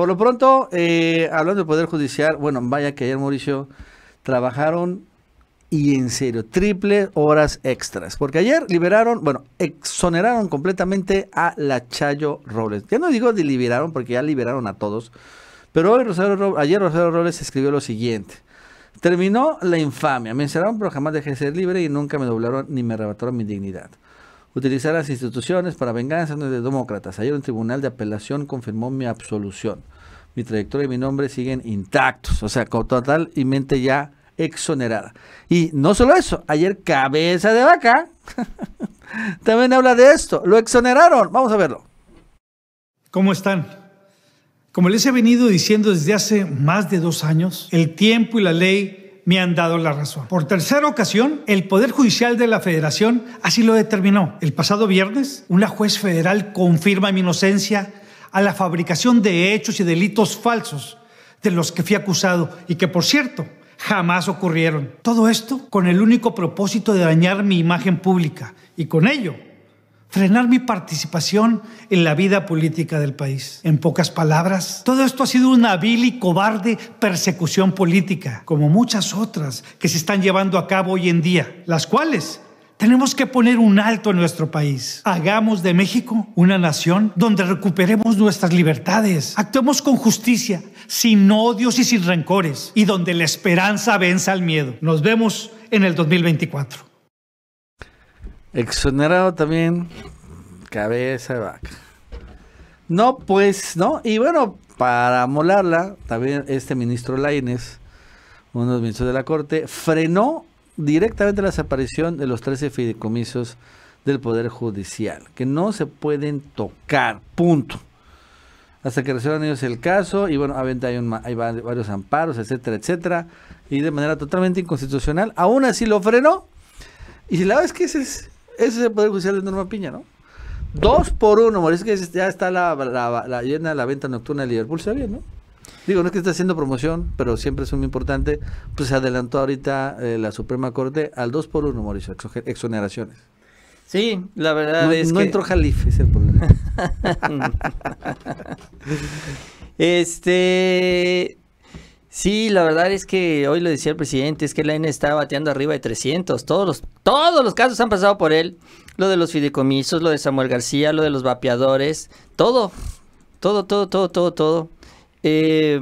Por lo pronto, eh, hablando del Poder Judicial, bueno, vaya que ayer, Mauricio, trabajaron y en serio, triple horas extras. Porque ayer liberaron, bueno, exoneraron completamente a la Chayo Robles. Ya no digo deliberaron, liberaron porque ya liberaron a todos. Pero hoy ayer Rosario Robles escribió lo siguiente. Terminó la infamia. Me encerraron pero jamás dejé de ser libre y nunca me doblaron ni me arrebataron mi dignidad utilizar las instituciones para venganza de demócratas. Ayer un tribunal de apelación confirmó mi absolución. Mi trayectoria y mi nombre siguen intactos, o sea, total y mente ya exonerada. Y no solo eso, ayer cabeza de vaca también habla de esto. Lo exoneraron, vamos a verlo. ¿Cómo están? Como les he venido diciendo desde hace más de dos años, el tiempo y la ley me han dado la razón. Por tercera ocasión, el Poder Judicial de la Federación así lo determinó. El pasado viernes, una juez federal confirma mi inocencia a la fabricación de hechos y delitos falsos de los que fui acusado y que, por cierto, jamás ocurrieron. Todo esto con el único propósito de dañar mi imagen pública y con ello frenar mi participación en la vida política del país. En pocas palabras, todo esto ha sido una vil y cobarde persecución política, como muchas otras que se están llevando a cabo hoy en día, las cuales tenemos que poner un alto en nuestro país. Hagamos de México una nación donde recuperemos nuestras libertades, actuemos con justicia, sin odios y sin rencores, y donde la esperanza venza al miedo. Nos vemos en el 2024. Exonerado también, cabeza de vaca. No, pues, ¿no? Y bueno, para molarla, también este ministro Laines, uno de los ministros de la Corte, frenó directamente la desaparición de los 13 fideicomisos del Poder Judicial, que no se pueden tocar, punto. Hasta que resuelvan ellos el caso, y bueno, a un, hay varios amparos, etcétera, etcétera, y de manera totalmente inconstitucional, aún así lo frenó. Y la verdad es que ese es ese es el Poder Judicial de Norma Piña, ¿no? Dos por uno, Mauricio, que ya está la, la, la, llena la venta nocturna de Liverpool, se bien, ¿no? Digo, no es que esté haciendo promoción, pero siempre es muy importante. Pues se adelantó ahorita eh, la Suprema Corte al 2 por 1, Mauricio, exoneraciones. Sí, la verdad no, es no entró es el problema. este... Sí, la verdad es que hoy lo decía el presidente, es que la N está bateando arriba de 300. Todos los, todos los casos han pasado por él. Lo de los fideicomisos, lo de Samuel García, lo de los vapeadores, todo. Todo, todo, todo, todo, todo. Eh,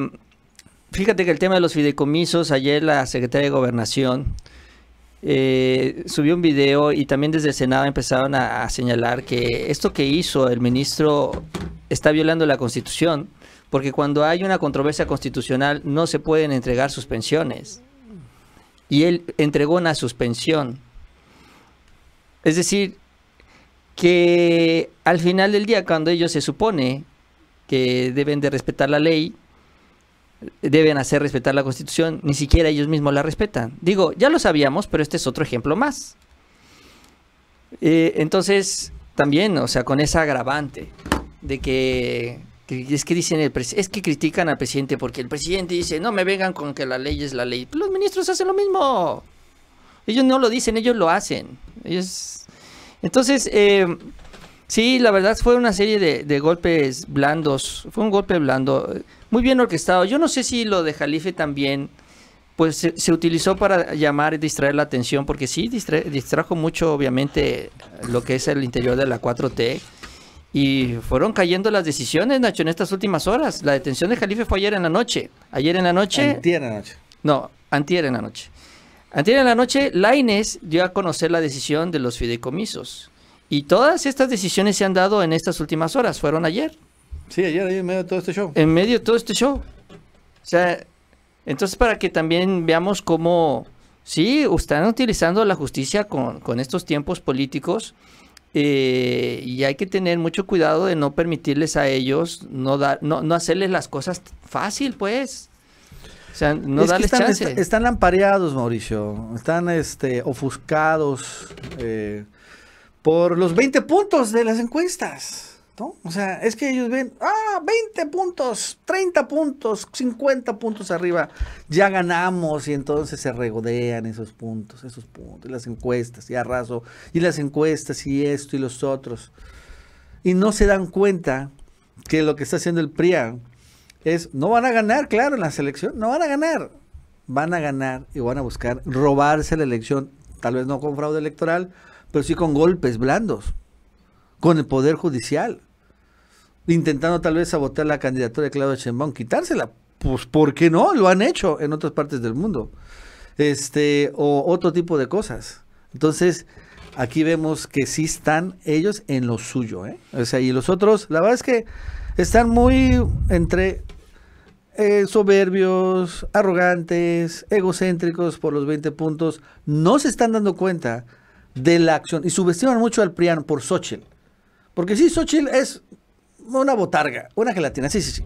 fíjate que el tema de los fideicomisos, ayer la secretaria de Gobernación eh, subió un video y también desde el Senado empezaron a, señalar que esto que hizo el ministro está violando la Constitución, porque cuando hay una controversia constitucional no se pueden entregar suspensiones. Y él entregó una suspensión. Es decir, que al final del día, cuando ellos se supone que deben de respetar la ley, deben hacer respetar la Constitución, ni siquiera ellos mismos la respetan. Digo, ya lo sabíamos, pero este es otro ejemplo más. Eh, entonces, también, o sea, con esa agravante de que, es que dicen el es que critican al presidente porque el presidente dice, "No me vengan con que la ley es la ley." Los ministros hacen lo mismo. Ellos no lo dicen, ellos lo hacen. Ellos Entonces, eh, Sí, la verdad fue una serie de, golpes blandos. Fue un golpe blando. Muy bien orquestado. Yo no sé si lo de Jalife también pues se, utilizó para llamar y distraer la atención, porque sí distrajo mucho, obviamente, lo que es el interior de la 4T. Y fueron cayendo las decisiones, Nacho, en estas últimas horas. La detención de Jalife fue ayer en la noche. Ayer en la noche. Antier en la noche. No, antier en la noche. Antier en la noche, Laines dio a conocer la decisión de los fideicomisos y todas estas decisiones se han dado en estas últimas horas, fueron ayer. Sí, ayer, en medio de todo este show. En medio de todo este show. O sea, entonces para que también veamos cómo, sí, están utilizando la justicia con, estos tiempos políticos eh, y hay que tener mucho cuidado de no permitirles a ellos, no, dar, no, no hacerles las cosas fácil, pues. O sea, no darles chance. están ampareados, Mauricio. Están este, ofuscados. Eh por los 20 puntos de las encuestas. O sea, es que ellos ven, ah, 20 puntos, 30 puntos, 50 puntos arriba, ya ganamos y entonces se regodean esos puntos, esos puntos, y las encuestas, y arraso, y las encuestas, y esto y los otros. Y no se dan cuenta que lo que está haciendo el PRIA es, no van a ganar, claro, en la selección, no van a ganar, van a ganar y van a buscar robarse la elección, tal vez no con fraude electoral, pero sí con golpes blandos, con el Poder Judicial, intentando tal vez sabotear la candidatura de Claudia Sheinbaum, quitársela. Pues, ¿por qué no? Lo han hecho en otras partes del mundo. Este, o otro tipo de cosas. Entonces, aquí vemos que sí están ellos en lo suyo, ¿eh? O sea, y los otros, la verdad es que están muy entre eh, soberbios, arrogantes, egocéntricos por los 20 puntos. No se están dando cuenta de la acción. Y subestiman mucho al priano por Xochitl. Porque sí, Xochitl es una botarga, una gelatina, sí, sí, sí.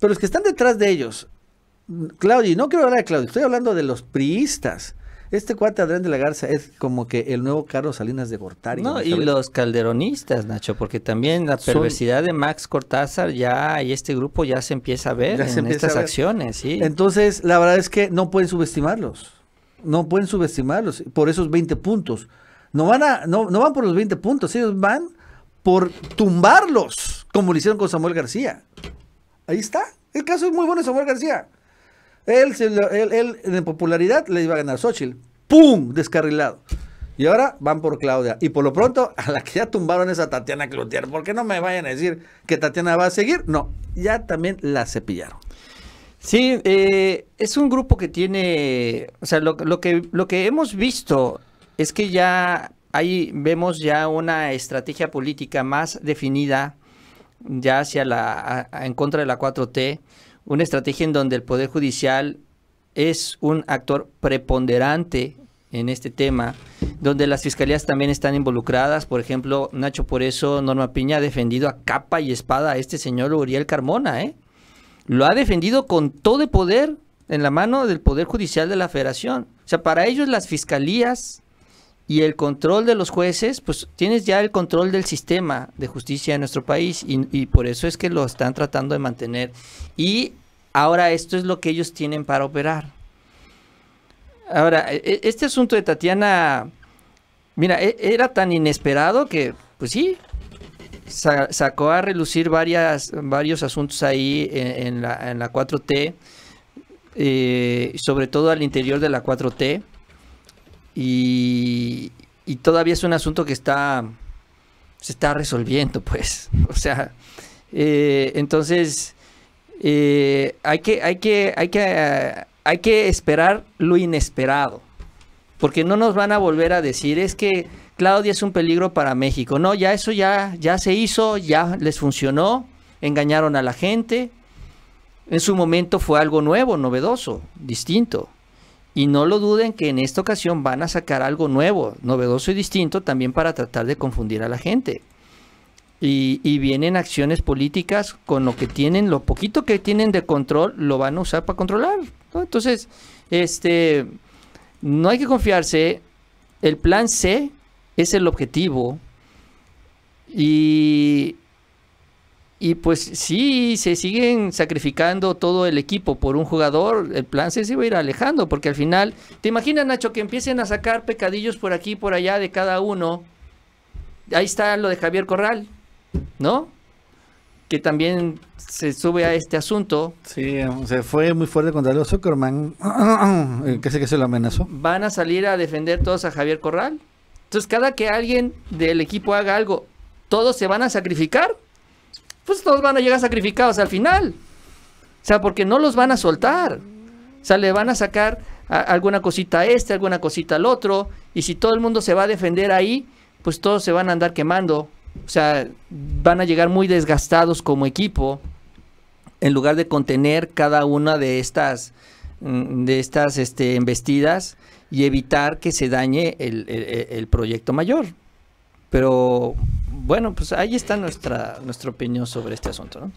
Pero los que están detrás de ellos, Claudio, no quiero hablar de Claudio, estoy hablando de los priistas. Este cuate Adrián de la Garza es como que el nuevo Carlos Salinas de Gortari. No, y los calderonistas, Nacho, porque también la perversidad de Max Cortázar ya y este grupo ya se empieza a ver en estas acciones, sí. Entonces, la verdad es que no pueden subestimarlos. No pueden subestimarlos por esos 20 puntos. No van, a, no, no van por los 20 puntos, ellos van por tumbarlos, como lo hicieron con Samuel García. Ahí está. El caso es muy bueno de Samuel García. Él, en popularidad le iba a ganar Xochitl. ¡Pum! Descarrilado. Y ahora van por Claudia. Y por lo pronto, a la que ya tumbaron esa Tatiana Clotier. ¿Por qué no me vayan a decir que Tatiana va a seguir? No, ya también la cepillaron. Sí, eh, es un grupo que tiene, o sea, que, lo que hemos visto es que ya ahí vemos ya una estrategia política más definida ya hacia la en contra de la 4T, una estrategia en donde el poder judicial es un actor preponderante en este tema, donde las fiscalías también están involucradas. Por ejemplo, Nacho, por eso Norma Piña ha defendido a capa y espada a este señor Uriel Carmona, ¿eh? Lo ha defendido con todo el poder en la mano del Poder Judicial de la Federación. O sea, para ellos las fiscalías y el control de los jueces, pues tienes ya el control del sistema de justicia en nuestro país y, por eso es que lo están tratando de mantener. Y ahora esto es lo que ellos tienen para operar. Ahora, e, e, este asunto de Tatiana, mira, e, era tan inesperado que, pues sí, sacó a relucir varias, varios asuntos ahí en, la, 4T, eh, sobre todo al interior de la 4T y, todavía es un asunto que está se está resolviendo, pues. O sea, eh, entonces eh, hay que, hay que, hay que, hay que esperar lo inesperado. Porque no nos van a volver a decir, es que Claudia es un peligro para México. No, ya eso ya, ya se hizo, ya les funcionó, engañaron a la gente. En su momento fue algo nuevo, novedoso, distinto. Y no lo duden que en esta ocasión van a sacar algo nuevo, novedoso y distinto también para tratar de confundir a la gente. Y, vienen acciones políticas con lo que tienen, lo poquito que tienen de control, lo van a usar para controlar. Entonces, este, no hay que confiarse. El plan C es el objetivo. Y y pues sí, se siguen sacrificando todo el equipo por un jugador, el plan se iba a ir alejando, porque al final, ¿te imaginas Nacho que empiecen a sacar pecadillos por aquí, y por allá de cada uno? Ahí está lo de Javier Corral, ¿no? Que también se sube a este asunto. Sí, se fue muy fuerte contra los Zuckerman, que sé que se lo amenazó. ¿Van a salir a defender todos a Javier Corral? Entonces, cada que alguien del equipo haga algo, ¿todos se van a sacrificar? pues todos van a llegar sacrificados al final. O sea, porque no los van a soltar. O sea, le van a sacar alguna cosita a este, alguna cosita al otro. Y si todo el mundo se va a defender ahí, pues todos se van a andar quemando. O sea, van a llegar muy desgastados como equipo. En lugar de contener cada una de estas, mm, de estas este, embestidas y evitar que se dañe el, el proyecto mayor. Pero bueno, pues ahí está nuestra, nuestra opinión sobre este asunto,